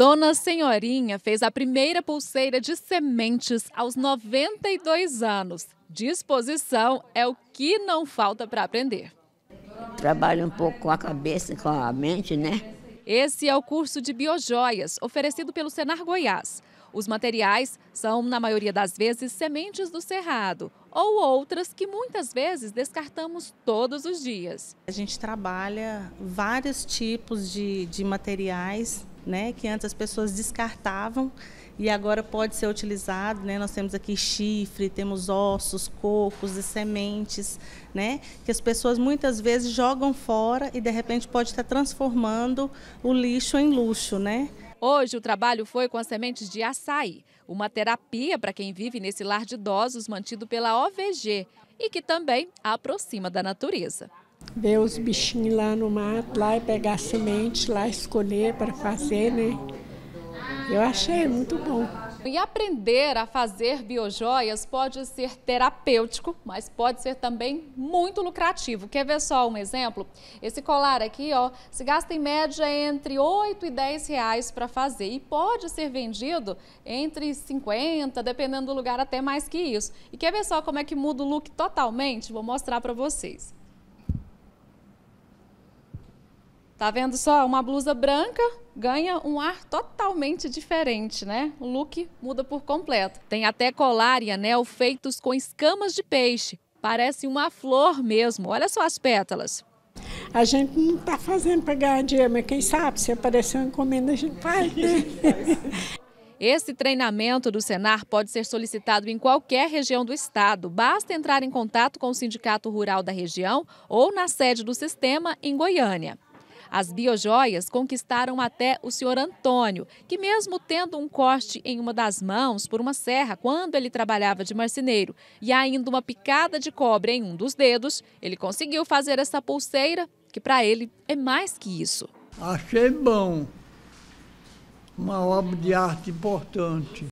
Dona Senhorinha fez a primeira pulseira de sementes aos 92 anos. Disposição é o que não falta para aprender. Trabalha um pouco com a cabeça, com a mente, né? Esse é o curso de biojoias oferecido pelo Senar Goiás. Os materiais são, na maioria das vezes, sementes do cerrado ou outras que muitas vezes descartamos todos os dias. A gente trabalha vários tipos de, de materiais né, que antes as pessoas descartavam e agora pode ser utilizado, né? Nós temos aqui chifre, temos ossos, cocos e sementes, né? Que as pessoas muitas vezes jogam fora e de repente pode estar transformando o lixo em luxo, né? Hoje o trabalho foi com as sementes de açaí, uma terapia para quem vive nesse lar de idosos mantido pela OVG e que também aproxima da natureza ver os bichinhos lá no mato, lá e pegar semente, lá escolher para fazer, né? Eu achei muito bom. E aprender a fazer biojoias pode ser terapêutico, mas pode ser também muito lucrativo. Quer ver só um exemplo? Esse colar aqui, ó, se gasta em média entre 8 e 10 reais para fazer e pode ser vendido entre 50, dependendo do lugar, até mais que isso. E quer ver só como é que muda o look totalmente? Vou mostrar para vocês. Tá vendo só? Uma blusa branca ganha um ar totalmente diferente, né? O look muda por completo. Tem até colar e né? anel feitos com escamas de peixe. Parece uma flor mesmo. Olha só as pétalas. A gente não está fazendo para ganhar dinheiro, mas quem sabe se aparecer uma encomenda, a gente faz, né? Esse treinamento do Senar pode ser solicitado em qualquer região do estado. Basta entrar em contato com o Sindicato Rural da região ou na sede do sistema em Goiânia. As biojoias conquistaram até o senhor Antônio, que mesmo tendo um corte em uma das mãos por uma serra quando ele trabalhava de marceneiro e ainda uma picada de cobre em um dos dedos, ele conseguiu fazer essa pulseira que para ele é mais que isso. Achei bom. Uma obra de arte importante.